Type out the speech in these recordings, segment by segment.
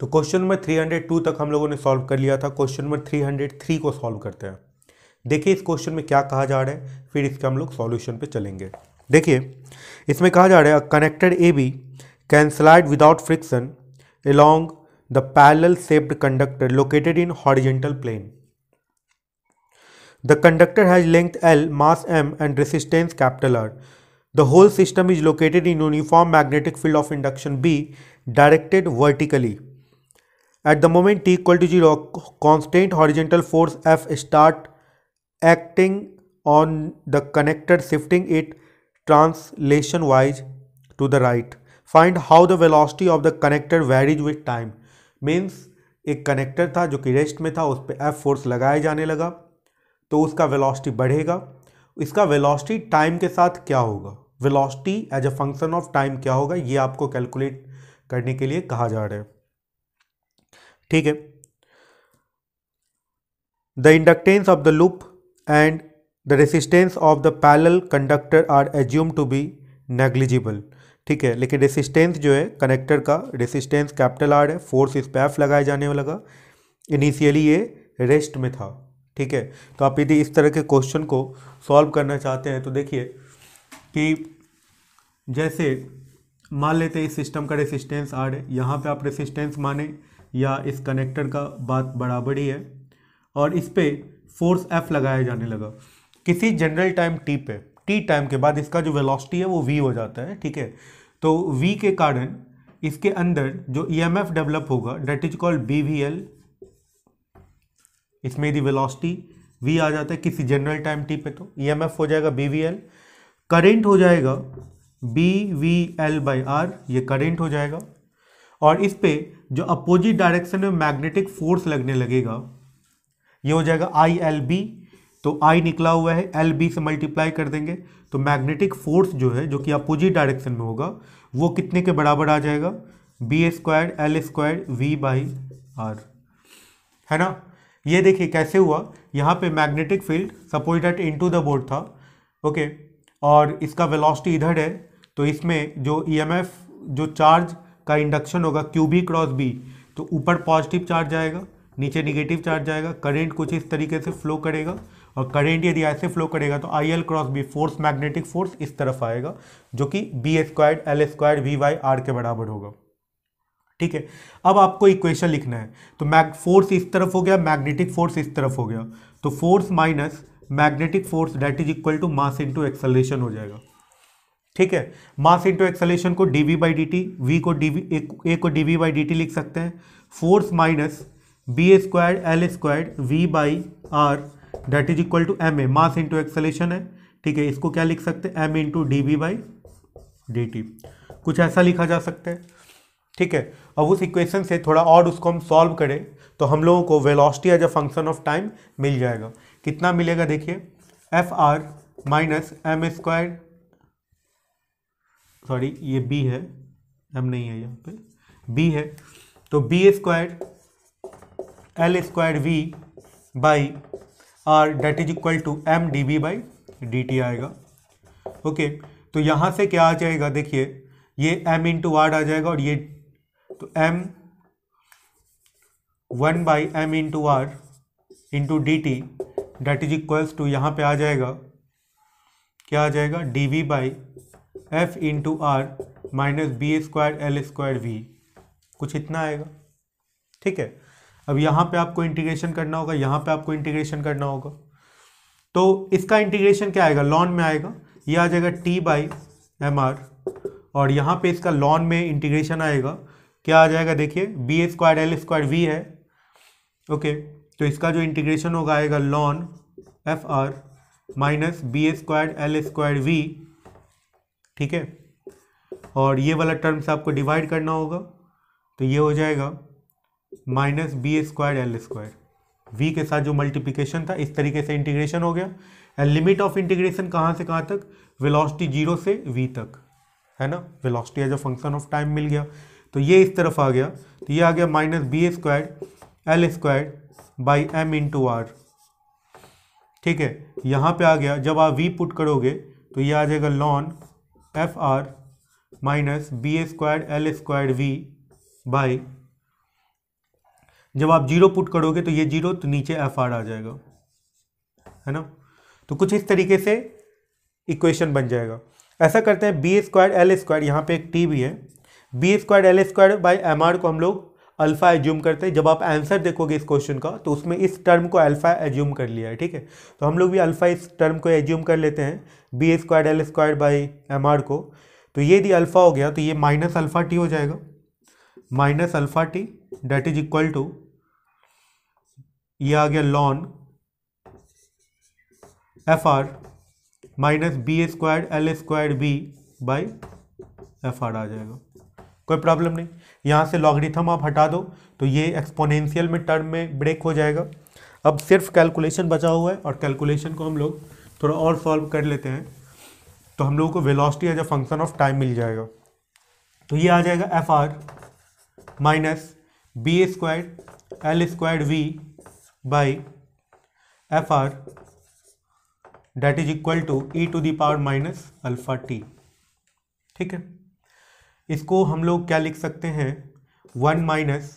तो question number three hundred two तक हम लोगों ने सॉल्व कर लिया था question number three hundred three को सॉल्व करते हैं देखिए इस क्वेश्चन में क्या कहा जा रहा है फिर इसके हम लोग सॉल्यूशन पे चलेंगे देखिए इसमें कहा जा रहा है connected A B can slide without friction along the parallel shaped conductor located in horizontal plane the conductor has length L mass M and resistance capital R the whole system is located in uniform magnetic field of induction B directed vertically at the moment T equal to zero constant horizontal force F start acting on the connected shifting it translation wise to the right find how the velocity of the connector varies with time means एक connector था जो कि rest में था उस पर F force लगाया जाने लगा तो उसका वेलॉसिटी बढ़ेगा इसका वेलॉसिटी टाइम के साथ क्या होगा velocity as a function of time क्या होगा ये आपको कैलकुलेट करने के लिए कहा जा रहा है ठीक है the inductance of the loop and the resistance of the parallel conductor are assume to be negligible ठीक है लेकिन रेसिस्टेंस जो है कनेक्टर का रेसिस्टेंस कैपिटल आर है फोर्स इस पे एफ लगाया जाने लगा इनिशियली ये रेस्ट में था ठीक है तो आप यदि इस तरह के क्वेश्चन को सॉल्व करना चाहते हैं तो देखिए कि जैसे मान लेते हैं इस सिस्टम का रेसिस्टेंस आर है यहाँ पे आप रेसिस्टेंस माने या इस कनेक्टर का बात बराबर ही है और इस पर फोर्स एफ लगाया जाने लगा किसी जनरल टाइम टी पे टी टाइम के बाद इसका जो वेलोसिटी है वो वी हो जाता है ठीक है तो वी के कारण इसके अंदर जो ईएमएफ e डेवलप होगा that is called B V L इसमें यदि वेलोसिटी वी आ जाता है किसी जनरल टाइम टी पे तो ईएमएफ e हो जाएगा बी वी एल करेंट हो जाएगा B V L by R ये करेंट हो जाएगा और इस पर जो अपोजिट डायरेक्शन में मैग्नेटिक फोर्स लगने लगेगा ये हो जाएगा आई एल बी तो आई निकला हुआ है एल बी से मल्टीप्लाई कर देंगे तो मैग्नेटिक फोर्स जो है जो कि अपोजिट डायरेक्शन में होगा वो कितने के बराबर आ जाएगा B square L square V by R है ना ये देखिए कैसे हुआ यहाँ पे magnetic field suppose into the board था ओके और इसका वेलोसिटी इधर है तो इसमें जो ईएमएफ e जो चार्ज का इंडक्शन होगा क्यू बी क्रॉस बी तो ऊपर पॉजिटिव चार्ज जाएगा नीचे निगेटिव चार्ज जाएगा करेंट कुछ इस तरीके से फ्लो करेगा और करेंट यदि ऐसे फ्लो करेगा तो I L cross B force magnetic force इस तरफ आएगा जो कि B square L square V by R के बराबर होगा ठीक है अब आपको इक्वेशन लिखना है तो मैग फोर्स इस तरफ हो गया मैग्नेटिक फोर्स इस तरफ हो गया तो force minus magnetic force that is equal to mass into acceleration हो जाएगा ठीक है मास इंटू एक्सलेशन को D V by D T V को डी वी ए को D V by D T लिख सकते हैं force minus B square L square V by R that is equal to M A mass into acceleration है ठीक है इसको क्या लिख सकते हैं M into D V by D T कुछ ऐसा लिखा जा सकता है ठीक है अब उस इक्वेशन से थोड़ा और उसको हम सॉल्व करें तो हम लोगों को velocity as a function of time मिल जाएगा कितना मिलेगा देखिए F R minus M square sorry ये बी है एम नहीं है यहाँ पे बी है तो B square L square V by R that is equal to M D B by D T आएगा ओके तो यहाँ से क्या आ जाएगा देखिए ये एम इंटू आर आ जाएगा और ये तो M one by M into R into D T that is equals to यहाँ पे आ जाएगा क्या आ जाएगा D V by F into R minus B square L square V कुछ इतना आएगा ठीक है अब यहाँ पे आपको इंटीग्रेशन करना होगा यहाँ पे आपको इंटीग्रेशन करना होगा तो इसका इंटीग्रेशन क्या आएगा लॉन में आएगा ये आ जाएगा टी बाई एम आर और यहाँ पे इसका लॉन में इंटीग्रेशन आएगा क्या आ जाएगा देखिए B square L square V है ओके तो इसका जो इंटीग्रेशन होगा आएगा ln F R minus B square L square V ठीक है और ये वाला टर्म से आपको डिवाइड करना होगा तो ये हो जाएगा minus B square L square V के साथ जो मल्टीप्लिकेशन था इस तरीके से इंटीग्रेशन हो गया एंड लिमिट ऑफ इंटीग्रेशन कहाँ से कहाँ तक वेलोसिटी जीरो से वी तक है ना velocity as a function of time मिल गया तो ये इस तरफ आ गया तो ये आ गया minus B square L square by M into R ठीक है यहाँ पे आ गया जब आप वी पुट करोगे तो ये आ जाएगा ln F R minus B A square L square V by जब आप जीरो पुट करोगे तो ये जीरो तो नीचे एफ आर आ जाएगा है ना तो कुछ इस तरीके से इक्वेशन बन जाएगा ऐसा करते हैं B A square L square यहाँ पे एक टी भी है B A square L square by M R को हम लोग अल्फ़ा एज्यूम करते हैं जब आप आंसर देखोगे इस क्वेश्चन का तो उसमें इस टर्म को अल्फ़ा एज्यूम कर लिया है ठीक है तो हम लोग भी अल्फ़ा इस टर्म को एज्यूम कर लेते हैं B square L square by M R को तो ये यदि अल्फ़ा हो गया तो ये माइनस अल्फ़ा टी हो जाएगा minus alpha T that is equal to ये आ गया ln F R minus B square L square B by F R आ जाएगा कोई प्रॉब्लम नहीं यहाँ से लॉगरिथम आप हटा दो तो ये एक्सपोनेंशियल में टर्म में ब्रेक हो जाएगा अब सिर्फ कैलकुलेशन बचा हुआ है और कैलकुलेशन को हम लोग थोड़ा और सॉल्व कर लेते हैं तो हम लोगों को velocity as a function of time मिल जाएगा तो ये आ जाएगा F R minus B square L square V by F R that is equal to E to the power minus alpha T ठीक है इसको हम लोग क्या लिख सकते हैं one minus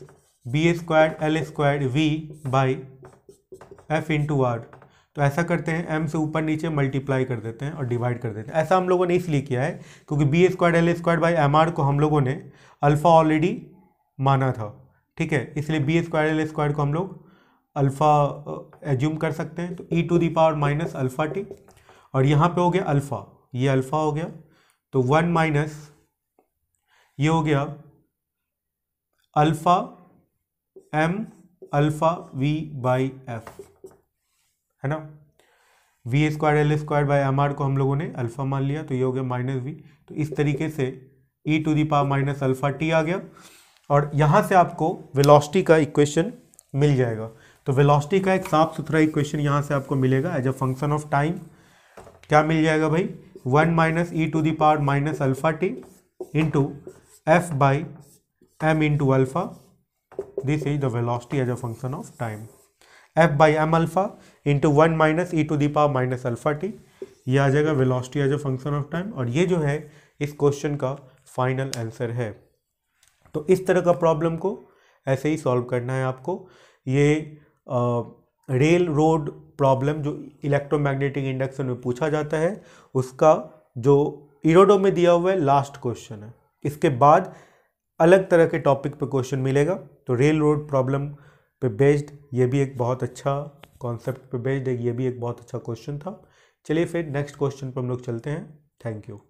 B square L square V by F into R तो ऐसा करते हैं एम से ऊपर नीचे मल्टीप्लाई कर देते हैं और डिवाइड कर देते हैं ऐसा हम लोगों ने इसलिए किया है क्योंकि B square L square by M R को हम लोगों ने अल्फ़ा ऑलरेडी माना था ठीक है इसलिए बी स्क्वायर एल स्क्वायर को हम लोग अल्फ़ा एज्यूम कर सकते हैं तो E to the power minus alpha T और यहाँ पे हो गया अल्फ़ा ये अल्फ़ा हो गया तो वन माइनस ये हो गया alpha M alpha V by F है ना V square L square by M R को हम लोगों ने अल्फा मान लिया तो ये हो गया माइनस वी तो इस तरीके से E to the power minus alpha T आ गया और यहां से आपको वेलोसिटी का इक्वेशन मिल जाएगा तो वेलोसिटी का एक साफ सुथरा इक्वेशन यहां से आपको मिलेगा as a function of time क्या मिल जाएगा भाई one minus e to the power minus alpha t into f by m into alpha. This is the velocity as a function of time. f by m alpha into 1 minus e to the power minus alpha t ये आ जाएगा velocity as a function of time और ये जो है इस question का final answer है तो इस तरह का प्रॉब्लम को ऐसे ही सॉल्व करना है आपको ये रेल रोड प्रॉब्लम जो इलेक्ट्रोमैग्नेटिक इंडक्शन में पूछा जाता है उसका जो इरोडो में दिया हुआ है लास्ट क्वेश्चन है इसके बाद अलग तरह के टॉपिक पे क्वेश्चन मिलेगा तो रेल रोड प्रॉब्लम पे बेस्ड ये भी एक बहुत अच्छा कॉन्सेप्ट पे बेस्ड है ये भी एक बहुत अच्छा क्वेश्चन था चलिए फिर नेक्स्ट क्वेश्चन पर हम लोग चलते हैं थैंक यू